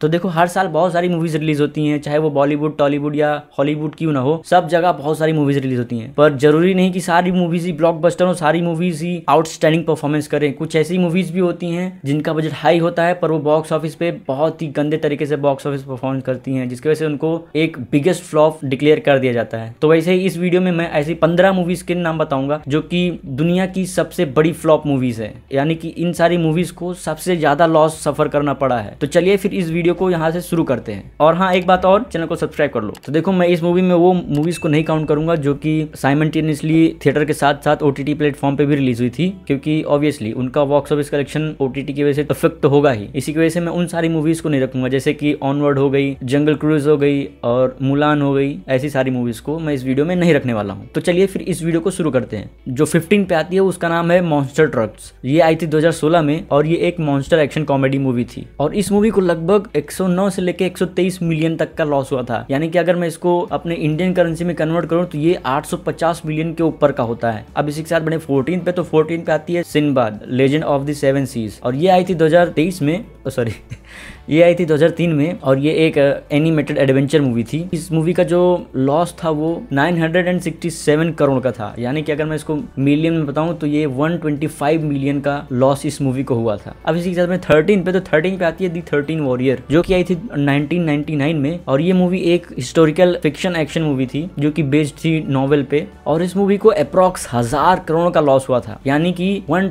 तो देखो हर साल बहुत सारी मूवीज़ रिलीज़ होती हैं चाहे वो बॉलीवुड टॉलीवुड या हॉलीवुड क्यों ना हो सब जगह बहुत सारी मूवीज़ रिलीज़ होती हैं पर जरूरी नहीं कि सारी मूवीज़ ही ब्लॉकबस्टर हो सारी मूवीज़ ही आउटस्टैंडिंग परफॉर्मेंस करें कुछ ऐसी मूवीज़ भी होती हैं जिनका बजट हाई होता है पर वो बॉक्स ऑफिस पे बहुत ही गंदे तरीके से बॉक्स ऑफिस परफॉर्मेंस करती हैं जिसकी वजह से उनको एक बिगेस्ट फ्लॉप डिक्लेयर कर दिया जाता है तो वैसे ही इस वीडियो में मैं ऐसी पंद्रह मूवीज़ के नाम बताऊंगा जो कि दुनिया की सबसे बड़ी फ्लॉप मूवीज़ है यानी कि इन सारी मूवीज़ को सबसे ज़्यादा लॉस सफ़र करना पड़ा है तो चलिए फिर इस वीडियो वीडियो को यहाँ से शुरू करते हैं और हाँ एक बात और चैनल को सब्सक्राइब कर लो तो देखो मैं इस मूवी में वो मूवीज को नहीं काउंट करूंगा जो कि साइमल्टेनियसली थिएटर के साथ साथ ओ टी प्लेटफॉर्म पे भी रिलीज हुई थी क्योंकि ऑब्वियसली उनका बॉक्स ऑफिस कलेक्शन ओ की वजह से अफेक्ट तो होगा ही इसी की वजह से मैं उन सारी मूवीज को नहीं रखूंगा जैसे कि ऑनवर्ड हो गई जंगल क्रूज हो गई और मुलान हो गई ऐसी सारी मूवीज को मैं इस वीडियो में नहीं रखने वाला हूँ तो चलिए फिर इस वीडियो को शुरू करते हैं जो फिफ्टीन पे आती है उसका नाम है मॉन्स्टर ट्रक्स ये आई थी 2016 में और ये एक मॉन्स्टर एक्शन कॉमेडी मूवी थी और इस मूवी को लगभग 109 से लेकर 123 मिलियन तक का लॉस हुआ था यानी कि अगर मैं इसको अपने इंडियन करेंसी में कन्वर्ट करूँ तो ये 850 मिलियन के ऊपर का होता है अब इसी के साथ बने फोर्टीन पे तो फोर्टीन पे आती है Sinbad legend of the seven seas और ये आई थी दो में सॉरी ये आई थी 2003 में और ये एक एनिमेटेड एडवेंचर मूवी थी इस मूवी का जो लॉस था वो 967 करोड़ का था यानी कि अगर मैं इसको मिलियन में बताऊं तो ये 125 मिलियन का लॉस इस मूवी को हुआ था अब इसी के साथ में थर्टीन पे तो थर्टीन पे आती है दी थर्टीन वॉरियर जो की आई थी नाइनटीन में और ये मूवी एक हिस्टोरिकल फिक्शन एक्शन मूवी थी जो की बेस्ड थी नॉवल पे और इस मूवी को अप्रोक्स हजार करोड़ का लॉस हुआ था यानी कि वन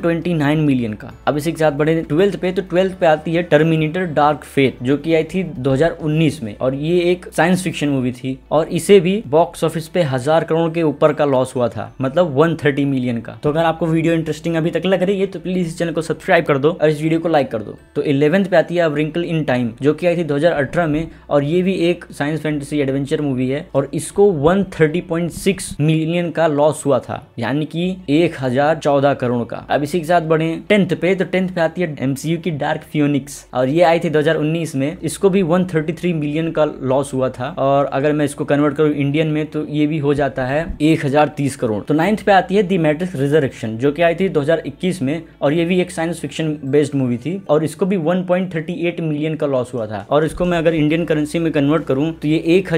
मिलियन का अब इसी के साथ बढ़े ट्वेल्थ पे तो ट्वेल्थ पे आती है टर्मिनेटर डार्क फेथ जो कि आई थी 2019 में और ये एक साइंस फिक्शन मूवी थी और इसे भी बॉक्स ऑफिस पे हजार करोड़ के ऊपर का लॉस हुआ था मतलब 130 मिलियन का तो अगर आपको वीडियो इंटरेस्टिंग अभी तक लग रही है तो प्लीज इस चैनल को सब्सक्राइब कर दो और इस वीडियो को लाइक कर दो तो इलेवेंथ पे आती है अब रिंकल इन टाइम जो कि आई थी 2018 में और ये भी एक साइंस फैंटेसी एडवेंचर मूवी है और इसको 130.6 मिलियन का लॉस हुआ था यानी कि 1014 करोड़ का अब इसी के साथ बढ़े टेंथ पे तो टेंथ पे आती है एमसीयू की डार्क फियोनिक्स और ये आई थे 2019 में इसको भी 133 मिलियन का लॉस हुआ था और अगर मैं इसको कन्वर्ट करूँ इंडियन में तो ये भी हो जाता है 1030 करोड़ तो नाइन्थ पे आती है दी मैट्रिक्स रिजर्वेक्शन जो कि आई थी 2021 में और ये भी एक साइंस फिक्शन बेस्ड मूवी थी और इसको भी 1.38 मिलियन का लॉस हुआ था और इसको मैं अगर इंडियन करेंसी में कन्वर्ट करूँ तो ये एक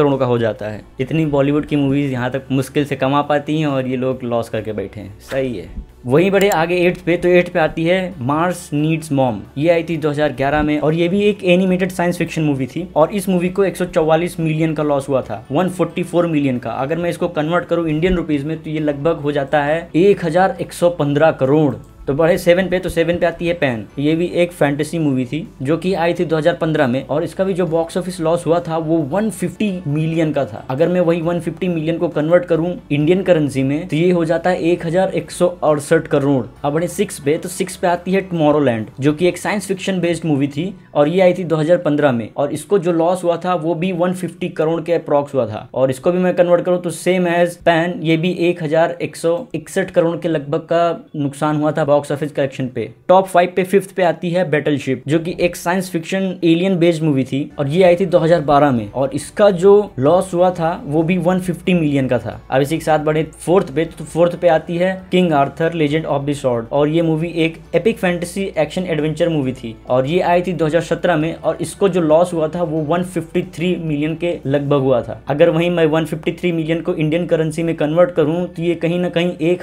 करोड़ का हो जाता है इतनी बॉलीवुड की मूवीज यहाँ तक मुश्किल से कमा पाती हैं और ये लोग लॉस करके बैठे हैं सही है वहीं बढ़े आगे एट्थ पे तो एट्थ पे आती है मार्स नीड्स मॉम ये आई थी 2011 में और ये भी एक एनिमेटेड साइंस फिक्शन मूवी थी और इस मूवी को 144 मिलियन का लॉस हुआ था 144 मिलियन का अगर मैं इसको कन्वर्ट करूँ इंडियन रुपीज में तो ये लगभग हो जाता है एक करोड़ तो बढ़े सेवन पे तो सेवन पे आती है पैन ये भी एक फैंटेसी मूवी थी जो कि आई थी 2015 में और इसका भी जो बॉक्स ऑफिस लॉस हुआ था वो 150 मिलियन का था अगर मैं वही 150 मिलियन को कन्वर्ट करूं इंडियन करेंसी में तो ये हो जाता है एक करोड़ अब बढ़े सिक्स पे तो सिक्स पे आती है टमोरो जो की एक साइंस फिक्शन बेस्ड मूवी थी और ये आई थी दो में और इसको जो लॉस हुआ था वो भी वन करोड़ के अप्रॉक्स हुआ था और इसको भी मैं कन्वर्ट करूँ तो सेम एज पैन ये भी एक करोड़ के लगभग का नुकसान हुआ था बॉक्स ऑफिस कलेक्शन पे टॉप फाइव पे फिफ्थ पे आती है बैटलशिप जो की एक science fiction alien based movie थी और ये आई थी 2012 में और इसका जो लॉस हुआ था वो भी 150 मिलियन का था अब इसी के साथ बढ़े फोर्थ पे तो फोर्थ पे आती है King Arthur legend of the sword और ये मूवी एक epic fantasy action adventure movie थी और ये आई थी 2017 में और इसको जो लॉस हुआ था वो 153 मिलियन के लगभग हुआ था अगर वहीं मैं 153 मिलियन को इंडियन करेंसी में कन्वर्ट करूं तो ये कहीं ना कहीं एक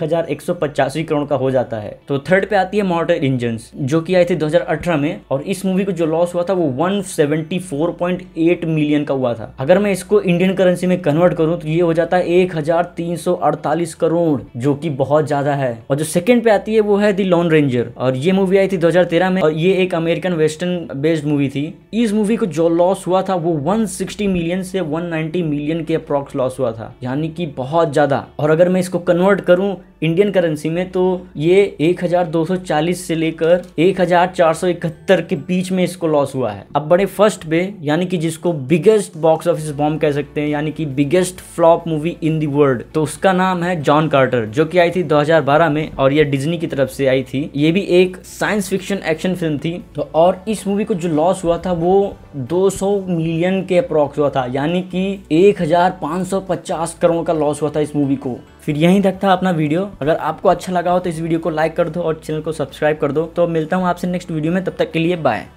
करोड़ का हो जाता है तो थर्ड पे आती है मॉडर्न इंजन जो कि आई थी 2018 में और इस मूवी को जो लॉस हुआ था वो 174.8 मिलियन का हुआ था अगर मैं इसको इंडियन करेंसी में कन्वर्ट करूं तो ये हो जाता है एक करोड़ जो कि बहुत ज्यादा है और जो सेकंड पे आती है वो है दी लॉन रेंजर और ये मूवी आई थी 2013 में और ये एक अमेरिकन वेस्टर्न बेस्ड मूवी थी इस मूवी को जो लॉस हुआ था वो 160 मिलियन से 190 मिलियन के अप्रोक्स लॉस हुआ था यानी कि बहुत ज्यादा और अगर मैं इसको कन्वर्ट करूं इंडियन करेंसी में तो ये 1240 से लेकर 1471 के बीच में इसको लॉस हुआ है अब बड़े फर्स्ट पे यानी कि जिसको बिगेस्ट बॉक्स ऑफिस बॉम्ब कह सकते हैं यानी कि biggest flop movie in the world तो उसका नाम है जॉन कार्टर जो कि आई थी 2012 में और ये डिज्नी की तरफ से आई थी ये भी एक साइंस फिक्शन एक्शन फिल्म थी तो और इस मूवी को जो लॉस हुआ था वो 200 मिलियन के अप्रॉक्स हुआ था यानी कि 1550 करोड़ का लॉस हुआ था इस मूवी को फिर यहीं तक था अपना वीडियो अगर आपको अच्छा लगा हो तो इस वीडियो को लाइक कर दो और चैनल को सब्सक्राइब कर दो तो मिलता हूँ आपसे नेक्स्ट वीडियो में तब तक के लिए बाय